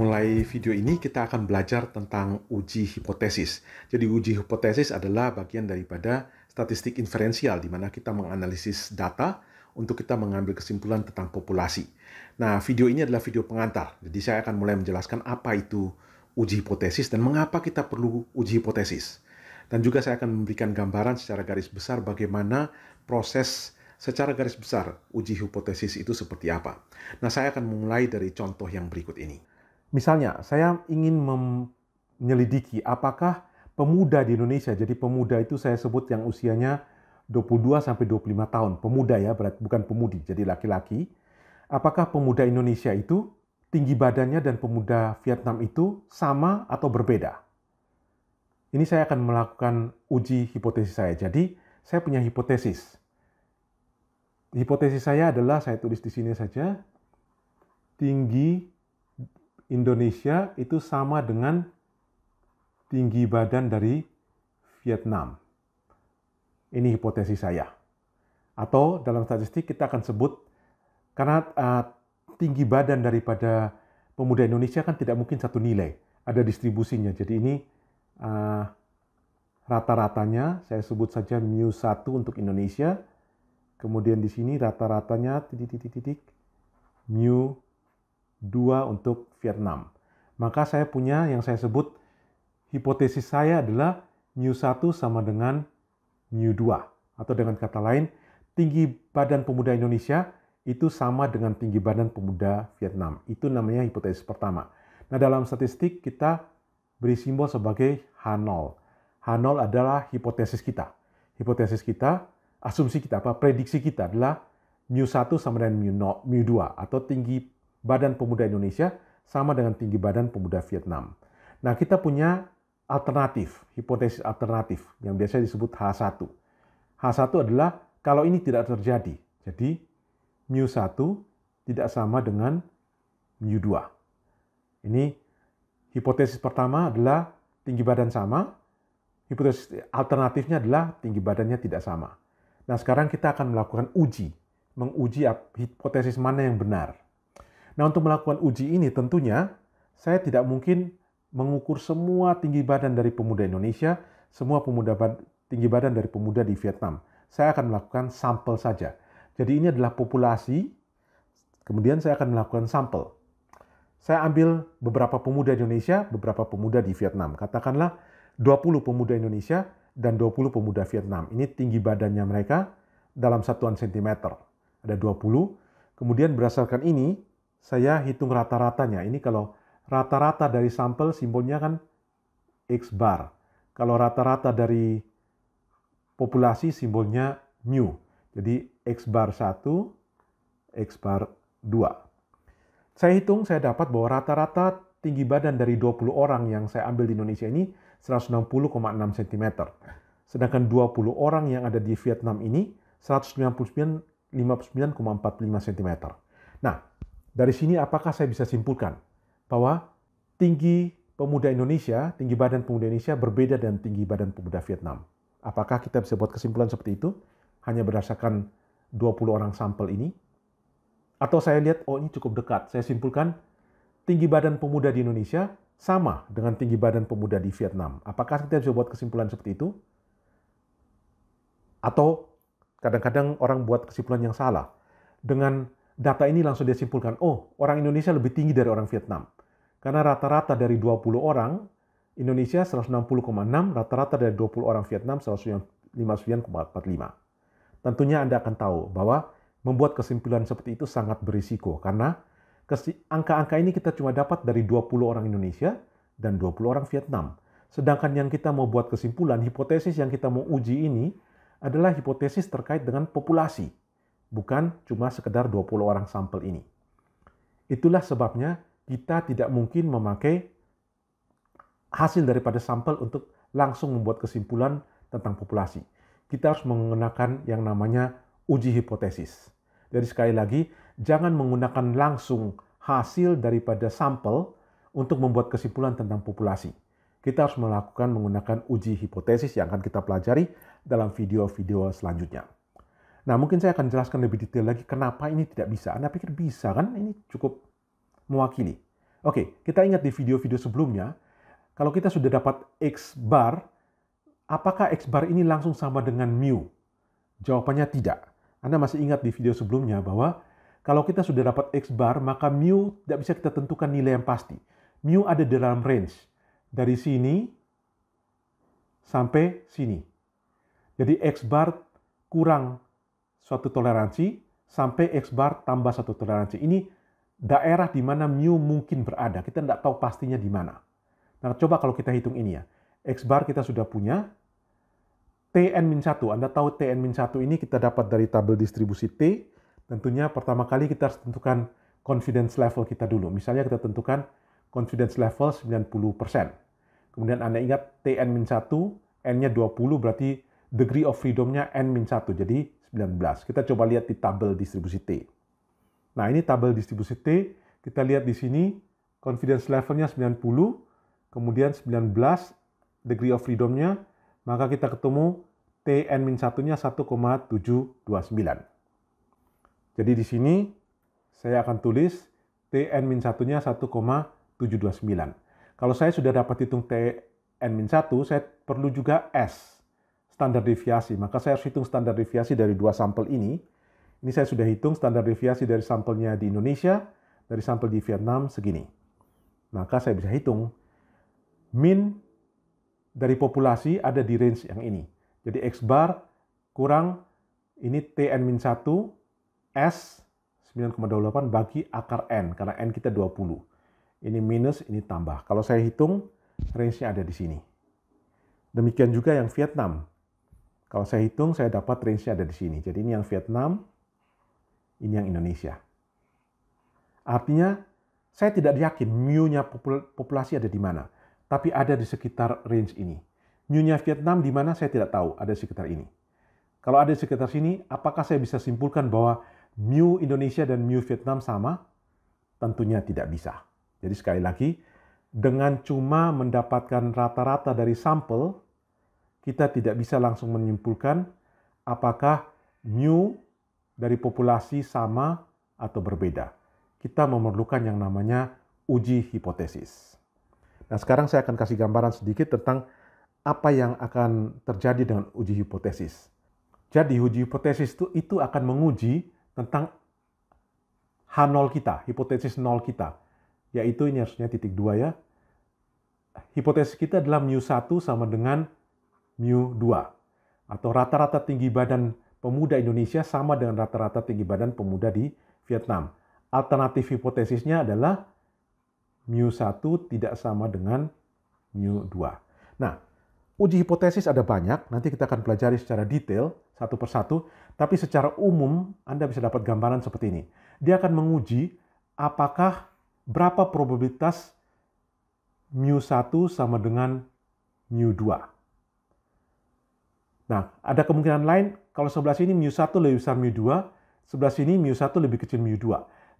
mulai video ini kita akan belajar tentang uji hipotesis. Jadi uji hipotesis adalah bagian daripada statistik inferensial di mana kita menganalisis data untuk kita mengambil kesimpulan tentang populasi. Nah, video ini adalah video pengantar. Jadi saya akan mulai menjelaskan apa itu uji hipotesis dan mengapa kita perlu uji hipotesis. Dan juga saya akan memberikan gambaran secara garis besar bagaimana proses secara garis besar uji hipotesis itu seperti apa. Nah, saya akan mulai dari contoh yang berikut ini. Misalnya, saya ingin menyelidiki apakah pemuda di Indonesia, jadi pemuda itu saya sebut yang usianya 22 sampai 25 tahun, pemuda ya, bukan pemudi, jadi laki-laki. Apakah pemuda Indonesia itu tinggi badannya dan pemuda Vietnam itu sama atau berbeda? Ini saya akan melakukan uji hipotesis saya. Jadi, saya punya hipotesis. Hipotesis saya adalah saya tulis di sini saja. Tinggi Indonesia itu sama dengan tinggi badan dari Vietnam. Ini hipotesis saya. Atau dalam statistik kita akan sebut karena uh, tinggi badan daripada pemuda Indonesia kan tidak mungkin satu nilai, ada distribusinya. Jadi ini uh, rata-ratanya saya sebut saja mu 1 untuk Indonesia. Kemudian di sini rata-ratanya titik-titik mu dua untuk Vietnam. Maka saya punya yang saya sebut hipotesis saya adalah mu1 sama dengan mu2 atau dengan kata lain tinggi badan pemuda Indonesia itu sama dengan tinggi badan pemuda Vietnam. Itu namanya hipotesis pertama. Nah, dalam statistik kita beri simbol sebagai H0. H0 adalah hipotesis kita. Hipotesis kita, asumsi kita apa? Prediksi kita adalah mu1 sama dengan mu 2 atau tinggi Badan Pemuda Indonesia sama dengan tinggi Badan Pemuda Vietnam. Nah, kita punya alternatif, hipotesis alternatif yang biasa disebut H1. H1 adalah kalau ini tidak terjadi. Jadi, mu1 tidak sama dengan mu2. Ini hipotesis pertama adalah tinggi badan sama, hipotesis alternatifnya adalah tinggi badannya tidak sama. Nah, sekarang kita akan melakukan uji, menguji hipotesis mana yang benar. Nah, untuk melakukan uji ini tentunya saya tidak mungkin mengukur semua tinggi badan dari pemuda Indonesia, semua pemuda bad, tinggi badan dari pemuda di Vietnam. Saya akan melakukan sampel saja. Jadi ini adalah populasi, kemudian saya akan melakukan sampel. Saya ambil beberapa pemuda Indonesia, beberapa pemuda di Vietnam. Katakanlah 20 pemuda Indonesia dan 20 pemuda Vietnam. Ini tinggi badannya mereka dalam satuan sentimeter. Ada 20. Kemudian berdasarkan ini, saya hitung rata-ratanya. Ini kalau rata-rata dari sampel simbolnya kan X bar. Kalau rata-rata dari populasi simbolnya mu. Jadi X bar 1, X bar 2. Saya hitung, saya dapat bahwa rata-rata tinggi badan dari 20 orang yang saya ambil di Indonesia ini 160,6 cm. Sedangkan 20 orang yang ada di Vietnam ini 199,45 cm. Nah, dari sini apakah saya bisa simpulkan bahwa tinggi pemuda Indonesia, tinggi badan pemuda Indonesia berbeda dengan tinggi badan pemuda Vietnam. Apakah kita bisa buat kesimpulan seperti itu hanya berdasarkan 20 orang sampel ini? Atau saya lihat, oh ini cukup dekat. Saya simpulkan, tinggi badan pemuda di Indonesia sama dengan tinggi badan pemuda di Vietnam. Apakah kita bisa buat kesimpulan seperti itu? Atau kadang-kadang orang buat kesimpulan yang salah. Dengan data ini langsung dia simpulkan, oh orang Indonesia lebih tinggi dari orang Vietnam. Karena rata-rata dari 20 orang, Indonesia 160,6, rata-rata dari 20 orang Vietnam 159,45. Tentunya Anda akan tahu bahwa membuat kesimpulan seperti itu sangat berisiko karena angka-angka ini kita cuma dapat dari 20 orang Indonesia dan 20 orang Vietnam. Sedangkan yang kita mau buat kesimpulan, hipotesis yang kita mau uji ini adalah hipotesis terkait dengan populasi bukan cuma sekedar 20 orang sampel ini. Itulah sebabnya kita tidak mungkin memakai hasil daripada sampel untuk langsung membuat kesimpulan tentang populasi. Kita harus menggunakan yang namanya uji hipotesis. Jadi sekali lagi, jangan menggunakan langsung hasil daripada sampel untuk membuat kesimpulan tentang populasi. Kita harus melakukan menggunakan uji hipotesis yang akan kita pelajari dalam video-video selanjutnya. Nah, mungkin saya akan jelaskan lebih detail lagi kenapa ini tidak bisa. Anda pikir bisa kan? Ini cukup mewakili. Oke, kita ingat di video-video sebelumnya, kalau kita sudah dapat X bar, apakah X bar ini langsung sama dengan mu? Jawabannya tidak. Anda masih ingat di video sebelumnya bahwa kalau kita sudah dapat X bar, maka mu tidak bisa kita tentukan nilai yang pasti. Mu ada dalam range. Dari sini sampai sini. Jadi X bar kurang suatu toleransi sampai X bar tambah satu toleransi. Ini daerah di mana mu mungkin berada. Kita tidak tahu pastinya di mana. Nah, coba kalau kita hitung ini ya. X bar kita sudah punya. Tn-1, Anda tahu Tn-1 ini kita dapat dari tabel distribusi T. Tentunya pertama kali kita harus tentukan confidence level kita dulu. Misalnya kita tentukan confidence level 90%. Kemudian Anda ingat Tn-1, N-nya 20, berarti degree of freedom-nya N-1. Jadi kita coba lihat di tabel distribusi T. Nah, ini tabel distribusi T. Kita lihat di sini, confidence levelnya 90, kemudian 19 degree of freedom-nya, maka kita ketemu Tn-1-nya 1,729. Jadi di sini saya akan tulis Tn-1-nya 1,729. Kalau saya sudah dapat hitung Tn-1, saya perlu juga S standar deviasi. Maka saya harus hitung standar deviasi dari dua sampel ini. Ini saya sudah hitung standar deviasi dari sampelnya di Indonesia, dari sampel di Vietnam segini. Maka saya bisa hitung min dari populasi ada di range yang ini. Jadi X bar kurang ini Tn min 1 S 9,28 bagi akar N karena N kita 20. Ini minus, ini tambah. Kalau saya hitung range-nya ada di sini. Demikian juga yang Vietnam. Kalau saya hitung, saya dapat range-nya ada di sini. Jadi ini yang Vietnam, ini yang Indonesia. Artinya, saya tidak yakin mu-nya populasi ada di mana. Tapi ada di sekitar range ini. Mu-nya Vietnam di mana saya tidak tahu, ada di sekitar ini. Kalau ada di sekitar sini, apakah saya bisa simpulkan bahwa mu Indonesia dan mu Vietnam sama? Tentunya tidak bisa. Jadi sekali lagi, dengan cuma mendapatkan rata-rata dari sampel, kita tidak bisa langsung menyimpulkan apakah new dari populasi sama atau berbeda. Kita memerlukan yang namanya uji hipotesis. Nah, sekarang saya akan kasih gambaran sedikit tentang apa yang akan terjadi dengan uji hipotesis. Jadi, uji hipotesis itu, itu akan menguji tentang H0 kita, hipotesis 0 kita, yaitu ini harusnya titik 2 ya. Hipotesis kita adalah mu1 sama dengan mu 2 atau rata-rata tinggi badan pemuda Indonesia sama dengan rata-rata tinggi badan pemuda di Vietnam. Alternatif hipotesisnya adalah mu 1 tidak sama dengan mu 2. Nah, uji hipotesis ada banyak, nanti kita akan pelajari secara detail satu persatu, tapi secara umum Anda bisa dapat gambaran seperti ini. Dia akan menguji apakah berapa probabilitas mu 1 sama dengan mu 2. Nah, ada kemungkinan lain kalau sebelah sini mu1 lebih besar mu2, sebelah sini mu1 lebih kecil mu2.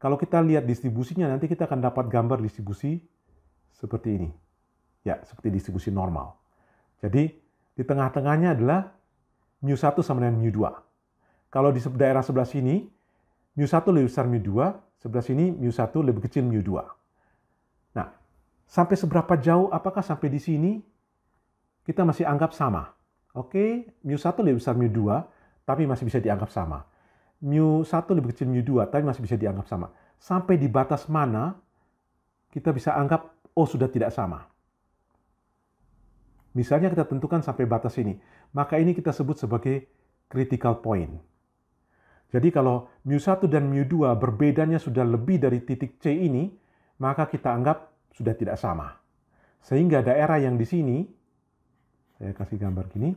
Kalau kita lihat distribusinya nanti kita akan dapat gambar distribusi seperti ini. Ya, seperti distribusi normal. Jadi, di tengah-tengahnya adalah mu1 sama dengan mu2. Kalau di daerah sebelah sini, mu1 lebih besar mu2, sebelah sini mu1 lebih kecil mu2. Nah, sampai seberapa jauh apakah sampai di sini kita masih anggap sama? Oke, mu 1 lebih besar mu 2, tapi masih bisa dianggap sama. Mu 1 lebih kecil mu 2, tapi masih bisa dianggap sama. Sampai di batas mana kita bisa anggap, oh sudah tidak sama. Misalnya kita tentukan sampai batas ini, maka ini kita sebut sebagai critical point. Jadi kalau mu1 dan mu2 berbedanya sudah lebih dari titik C ini, maka kita anggap sudah tidak sama. Sehingga daerah yang di sini, saya kasih gambar gini,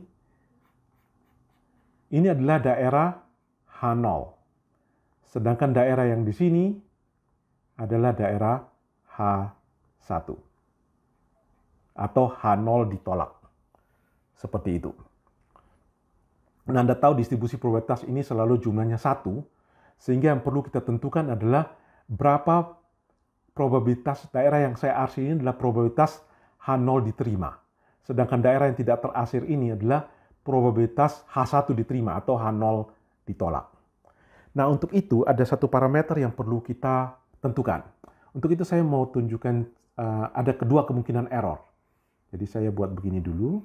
ini adalah daerah H0. Sedangkan daerah yang di sini adalah daerah H1 atau H0 ditolak. Seperti itu. Nah, Anda tahu distribusi probabilitas ini selalu jumlahnya satu, sehingga yang perlu kita tentukan adalah berapa probabilitas daerah yang saya arsir ini adalah probabilitas H0 diterima. Sedangkan daerah yang tidak terasir ini adalah probabilitas H1 diterima atau H0 ditolak. Nah, untuk itu ada satu parameter yang perlu kita tentukan. Untuk itu saya mau tunjukkan uh, ada kedua kemungkinan error. Jadi saya buat begini dulu.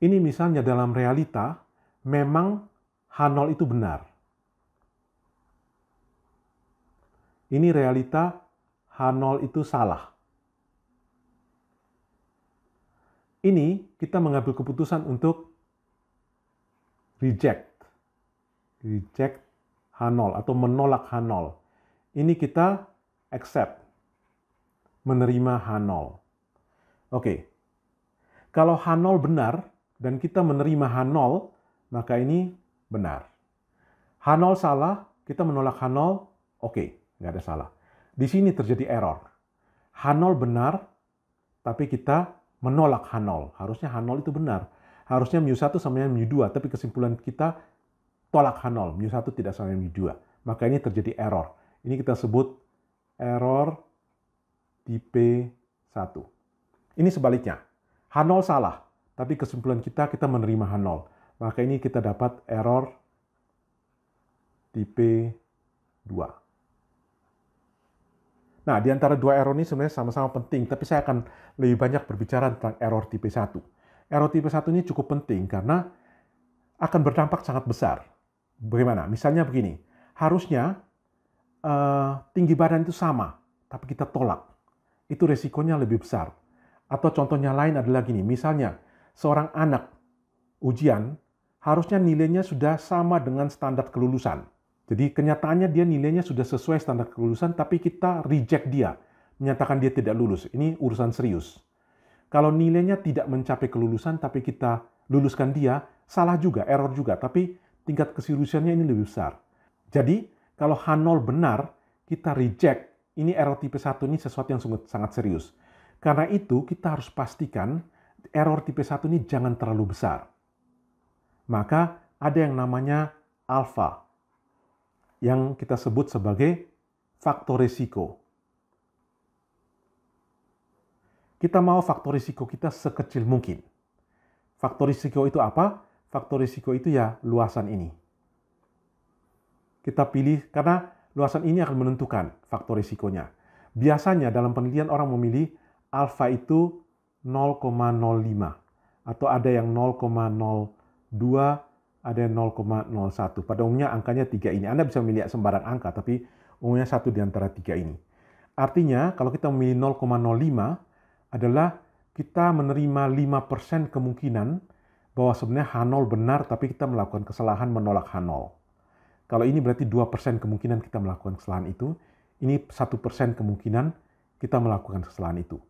Ini misalnya dalam realita memang H0 itu benar. Ini realita H0 itu salah. ini kita mengambil keputusan untuk reject. Reject H0 atau menolak H0. Ini kita accept, menerima H0. Oke, kalau H0 benar dan kita menerima H0, maka ini benar. H0 salah, kita menolak H0, oke, nggak ada salah. Di sini terjadi error. H0 benar, tapi kita menolak H0 Harusnya H0 itu benar. Harusnya mu 1 sama dengan mu 2, tapi kesimpulan kita tolak H0 Mu 1 tidak sama dengan mu 2. Maka ini terjadi error. Ini kita sebut error tipe 1. Ini sebaliknya. H0 salah, tapi kesimpulan kita kita menerima H0 Maka ini kita dapat error tipe 2. Nah, di antara dua error ini sebenarnya sama-sama penting, tapi saya akan lebih banyak berbicara tentang error tipe 1. Error tipe 1 ini cukup penting karena akan berdampak sangat besar. Bagaimana? Misalnya begini, harusnya uh, tinggi badan itu sama, tapi kita tolak. Itu resikonya lebih besar. Atau contohnya lain adalah gini, misalnya seorang anak ujian harusnya nilainya sudah sama dengan standar kelulusan jadi kenyataannya dia nilainya sudah sesuai standar kelulusan, tapi kita reject dia, menyatakan dia tidak lulus. Ini urusan serius. Kalau nilainya tidak mencapai kelulusan, tapi kita luluskan dia, salah juga, error juga, tapi tingkat keseriusannya ini lebih besar. Jadi, kalau H0 benar, kita reject. Ini error tipe 1 ini sesuatu yang sangat, serius. Karena itu, kita harus pastikan error tipe 1 ini jangan terlalu besar. Maka, ada yang namanya alpha, yang kita sebut sebagai faktor risiko. Kita mau faktor risiko kita sekecil mungkin. Faktor risiko itu apa? Faktor risiko itu ya luasan ini. Kita pilih karena luasan ini akan menentukan faktor risikonya. Biasanya dalam penelitian orang memilih alfa itu 0,05 atau ada yang 0,02 ada yang 0,01. Pada umumnya angkanya tiga ini. Anda bisa memilih sembarang angka, tapi umumnya satu di antara tiga ini. Artinya, kalau kita memilih 0,05 adalah kita menerima 5% kemungkinan bahwa sebenarnya H0 benar, tapi kita melakukan kesalahan menolak H0. Kalau ini berarti 2% kemungkinan kita melakukan kesalahan itu, ini 1% kemungkinan kita melakukan kesalahan itu.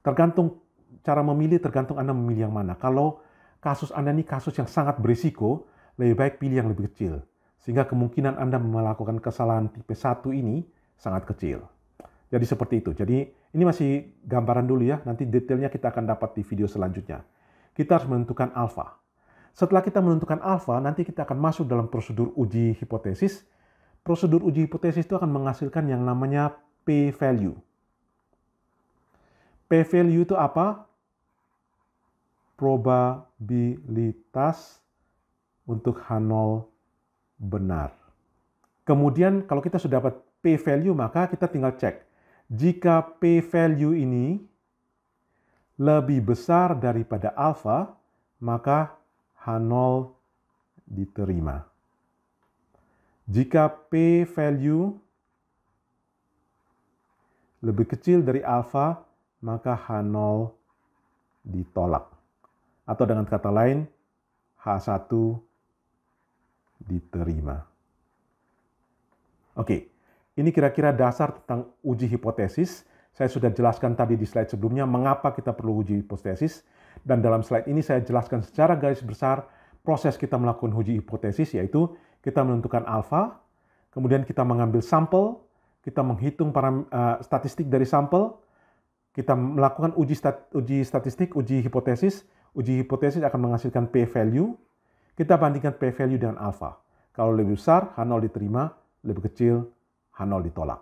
Tergantung cara memilih, tergantung Anda memilih yang mana. Kalau kasus Anda ini kasus yang sangat berisiko, lebih baik pilih yang lebih kecil. Sehingga kemungkinan Anda melakukan kesalahan tipe 1 ini sangat kecil. Jadi seperti itu. Jadi ini masih gambaran dulu ya, nanti detailnya kita akan dapat di video selanjutnya. Kita harus menentukan alfa. Setelah kita menentukan alfa, nanti kita akan masuk dalam prosedur uji hipotesis. Prosedur uji hipotesis itu akan menghasilkan yang namanya p-value. P-value itu apa? probabilitas untuk H0 benar. Kemudian kalau kita sudah dapat p-value maka kita tinggal cek. Jika p-value ini lebih besar daripada alpha maka H0 diterima. Jika p-value lebih kecil dari alpha maka H0 ditolak. Atau dengan kata lain, H1 diterima. Oke, ini kira-kira dasar tentang uji hipotesis. Saya sudah jelaskan tadi di slide sebelumnya mengapa kita perlu uji hipotesis. Dan dalam slide ini saya jelaskan secara garis besar proses kita melakukan uji hipotesis, yaitu kita menentukan alfa, kemudian kita mengambil sampel, kita menghitung para uh, statistik dari sampel, kita melakukan uji, stat, uji statistik, uji hipotesis, uji hipotesis akan menghasilkan p-value. Kita bandingkan p-value dengan alpha. Kalau lebih besar, H0 diterima, lebih kecil, H0 ditolak.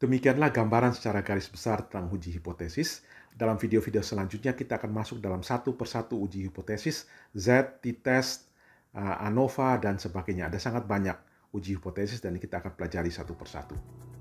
Demikianlah gambaran secara garis besar tentang uji hipotesis. Dalam video-video selanjutnya kita akan masuk dalam satu persatu uji hipotesis, Z, T-test, eh, ANOVA, dan sebagainya. Ada sangat banyak uji hipotesis dan kita akan pelajari satu persatu.